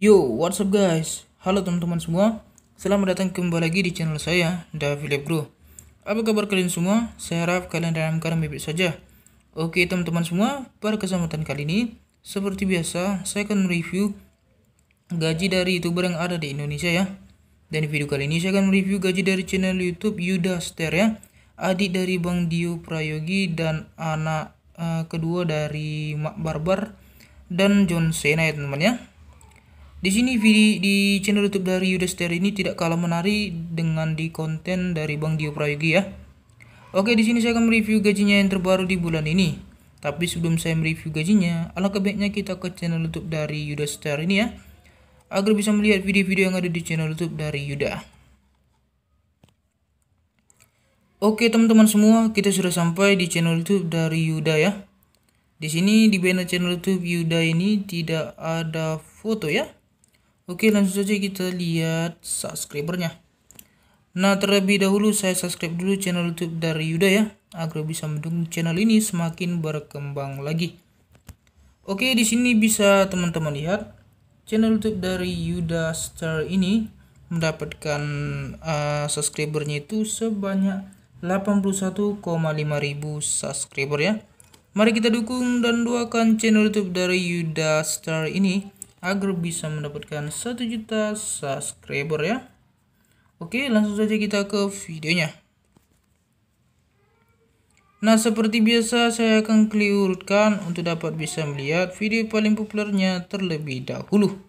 Yo, what's up guys? Halo teman-teman semua, selamat datang kembali lagi di channel saya, Da Philip Bro. Apa kabar kalian semua? Saya harap kalian dalam keadaan baik saja. Oke teman-teman semua, pada kesempatan kali ini, seperti biasa, saya akan review gaji dari youtuber yang ada di Indonesia ya. Dan di video kali ini saya akan mereview gaji dari channel YouTube Yuda Ster ya, adik dari Bang Dio Prayogi dan anak uh, kedua dari Mak Barbar dan John Cena ya teman-teman ya. Di sini video di channel YouTube dari Yudhistira ini tidak kalah menarik dengan di konten dari Bang Dio Prayogi ya. Oke, di sini saya akan mereview gajinya yang terbaru di bulan ini. Tapi sebelum saya mereview gajinya, alangkah baiknya kita ke channel YouTube dari Star ini ya, agar bisa melihat video-video yang ada di channel YouTube dari Yuda. Oke, teman-teman semua, kita sudah sampai di channel YouTube dari Yuda ya. Di sini di banner channel YouTube Yuda ini tidak ada foto ya Oke langsung saja kita lihat subscribernya. Nah terlebih dahulu saya subscribe dulu channel YouTube dari Yuda ya agar bisa mendukung channel ini semakin berkembang lagi. Oke di sini bisa teman-teman lihat channel YouTube dari Yuda Star ini mendapatkan uh, subscribernya itu sebanyak 81,5 ribu subscriber ya. Mari kita dukung dan doakan channel YouTube dari Yuda Star ini agar bisa mendapatkan 1 juta subscriber ya. Oke, langsung saja kita ke videonya. Nah, seperti biasa saya akan keliurutkan untuk dapat bisa melihat video paling populernya terlebih dahulu.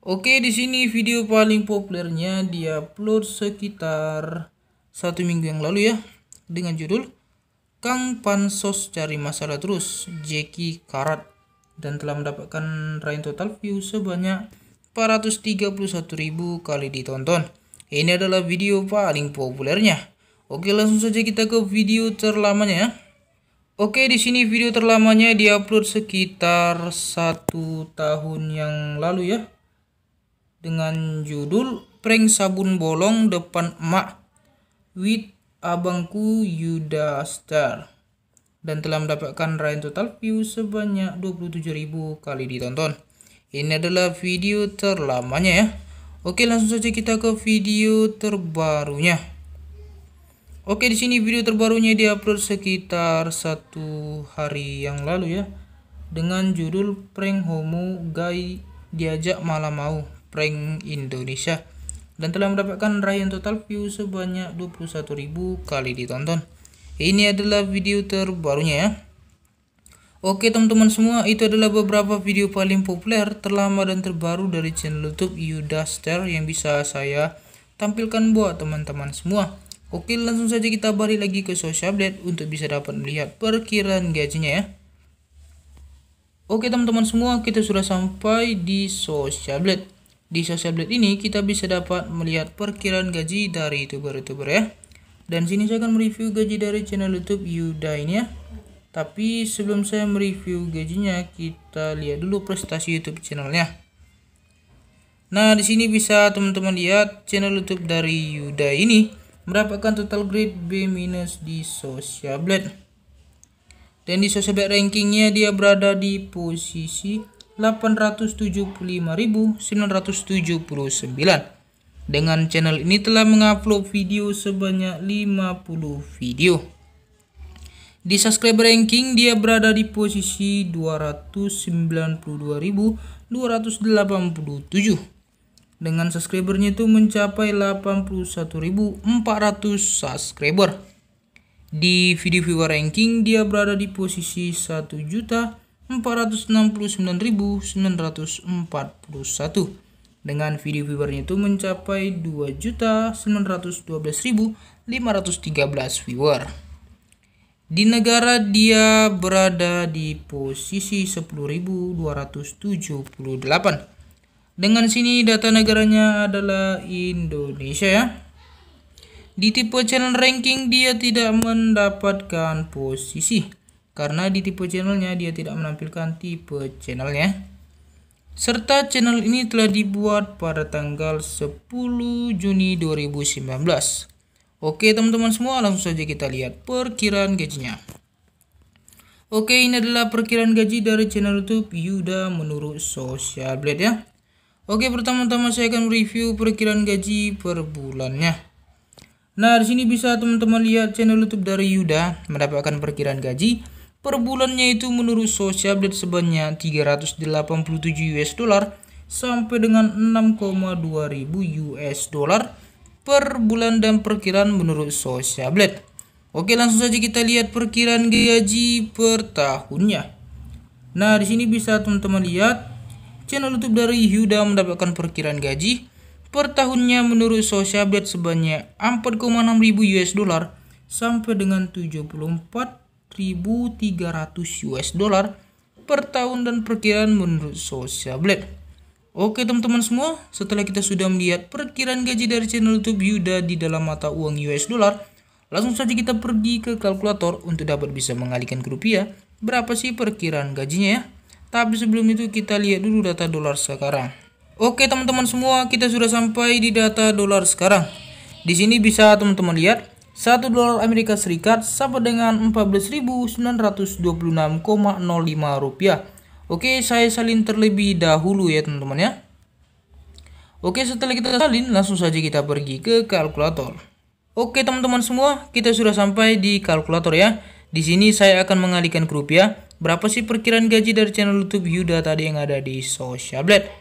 Oke, di sini video paling populernya upload sekitar satu minggu yang lalu ya dengan judul Kang Pansos cari masalah terus Jeki Karat dan telah mendapatkan rain total view sebanyak 431.000 kali ditonton. Ini adalah video paling populernya. Oke, langsung saja kita ke video terlamanya ya. Oke, di sini video terlamanya diupload sekitar satu tahun yang lalu ya. Dengan judul Prank Sabun Bolong Depan Emak with Abangku Yuda Star dan telah mendapatkan raihan total view sebanyak 27.000 kali ditonton. Ini adalah video terlamanya ya. Oke, langsung saja kita ke video terbarunya. Oke, di sini video terbarunya diupload sekitar satu hari yang lalu ya. Dengan judul Prank Homo Guy Diajak Malam Mau Prank Indonesia. Dan telah mendapatkan raihan total view sebanyak 21.000 kali ditonton. Ini adalah video terbarunya. ya. Oke teman-teman semua, itu adalah beberapa video paling populer, terlama dan terbaru dari channel YouTube Yudaster yang bisa saya tampilkan buat teman-teman semua. Oke, langsung saja kita balik lagi ke social update untuk bisa dapat melihat perkiraan gajinya ya. Oke teman-teman semua, kita sudah sampai di social update. Di social blade ini kita bisa dapat melihat perkiraan gaji dari youtuber-youtuber ya. Dan sini saya akan mereview gaji dari channel YouTube Yuda ini ya. Tapi sebelum saya mereview gajinya, kita lihat dulu prestasi YouTube channelnya. Nah, di sini bisa teman-teman lihat channel YouTube dari Yuda ini mendapatkan total grade B- minus di Social Blade. Dan di Social Blade rankingnya dia berada di posisi 875.979 dengan channel ini telah mengupload video sebanyak 50 video. Di subscriber ranking dia berada di posisi 292.287 dengan subscribernya itu mencapai 81.400 subscriber. Di video viewer ranking dia berada di posisi 1.469.941 dengan video viewernya itu mencapai 2.912.513 viewer. Di negara dia berada di posisi 10.278. Dengan sini data negaranya adalah Indonesia ya. Di tipe channel ranking dia tidak mendapatkan posisi karena di tipe channelnya dia tidak menampilkan tipe channelnya serta channel ini telah dibuat pada tanggal 10 Juni 2019. Oke teman-teman semua langsung saja kita lihat perkiraan gajinya. Oke ini adalah perkiraan gaji dari channel YouTube Yuda menurut Social Blade ya. Oke pertama-tama saya akan review perkiraan gaji per bulannya. Nah di sini bisa teman-teman lihat channel YouTube dari Yuda mendapatkan perkiraan gaji Per bulannya itu menurut Social Blade sebanyak 387 US dollar sampai dengan 6,2 ribu US dollar per bulan dan perkiraan menurut Social Blade. Oke langsung saja kita lihat perkiraan gaji per tahunnya. Nah di sini bisa teman-teman lihat channel YouTube dari Huda mendapatkan perkiraan gaji per tahunnya menurut Social Blade sebanyak 4,6 ribu US dollar sampai dengan 74 1.300 US dollar per tahun dan perkiraan menurut Social Blade. Oke teman-teman semua, setelah kita sudah melihat perkiraan gaji dari channel YouTube Yuda di dalam mata uang US dollar, langsung saja kita pergi ke kalkulator untuk dapat bisa mengalihkan ke rupiah. Berapa sih perkiraan gajinya ya? Tapi sebelum itu kita lihat dulu data dolar sekarang. Oke teman-teman semua, kita sudah sampai di data dolar sekarang. Di sini bisa teman-teman lihat 1 dolar Amerika Serikat sama dengan 14.926,05 rupiah. Oke, saya salin terlebih dahulu ya teman-teman ya. Oke, setelah kita salin, langsung saja kita pergi ke kalkulator. Oke teman-teman semua, kita sudah sampai di kalkulator ya. Di sini saya akan mengalihkan ke rupiah. Berapa sih perkiraan gaji dari channel YouTube Yuda tadi yang ada di Social Blade?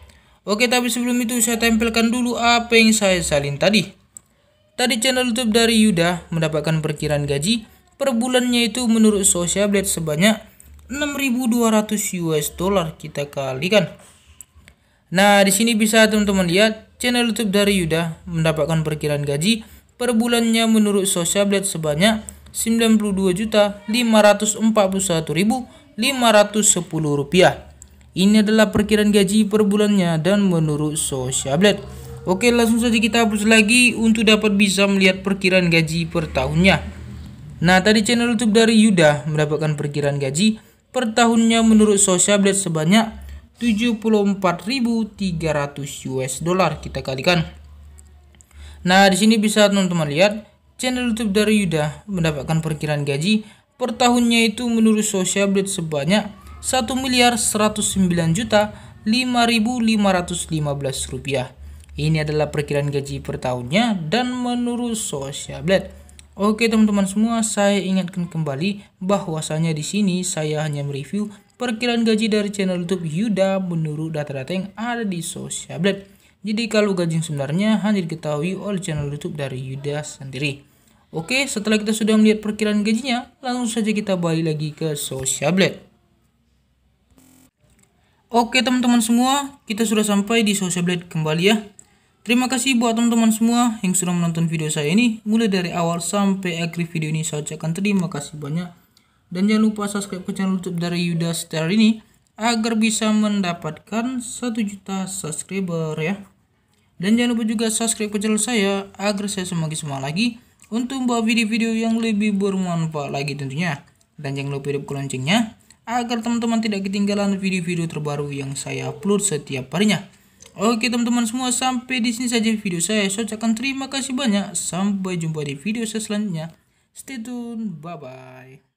Oke, tapi sebelum itu saya tempelkan dulu apa yang saya salin tadi. Tadi channel YouTube dari Yuda mendapatkan perkiraan gaji per bulannya itu menurut Social Blade sebanyak 6.200 US dollar kita kalikan. Nah, di sini bisa teman-teman lihat channel YouTube dari Yuda mendapatkan perkiraan gaji per bulannya menurut Social Blade sebanyak 92.541.510 rupiah. Ini adalah perkiraan gaji per bulannya dan menurut Social Blade. Oke langsung saja kita hapus lagi untuk dapat bisa melihat perkiraan gaji per tahunnya. Nah tadi channel YouTube dari Yuda mendapatkan perkiraan gaji per tahunnya menurut Social Blade sebanyak 74.300 US dollar kita kalikan. Nah di sini bisa teman-teman lihat channel YouTube dari Yuda mendapatkan perkiraan gaji per tahunnya itu menurut Social Blade sebanyak 1 miliar 109 juta 5.515 rupiah. Ini adalah perkiraan gaji per tahunnya dan menurut Social Blade. Oke teman-teman semua, saya ingatkan kembali bahwasanya di sini saya hanya mereview perkiraan gaji dari channel YouTube Yuda menurut data-data yang ada di Social Blade. Jadi kalau gaji sebenarnya hanya diketahui oleh channel YouTube dari Yuda sendiri. Oke, setelah kita sudah melihat perkiraan gajinya, langsung saja kita balik lagi ke Social Blade. Oke teman-teman semua, kita sudah sampai di Social Blade kembali ya. Terima kasih buat teman-teman semua yang sudah menonton video saya ini. Mulai dari awal sampai akhir video ini saya ucapkan terima kasih banyak. Dan jangan lupa subscribe ke channel YouTube dari Yuda Star ini agar bisa mendapatkan 1 juta subscriber ya. Dan jangan lupa juga subscribe ke channel saya agar saya semakin semangat lagi untuk membuat video-video yang lebih bermanfaat lagi tentunya. Dan jangan lupa hidup ke loncengnya agar teman-teman tidak ketinggalan video-video terbaru yang saya upload setiap harinya. Oke teman-teman semua sampai di sini saja video saya. Saya ucapkan terima kasih banyak. Sampai jumpa di video saya selanjutnya. Stay tune. Bye-bye.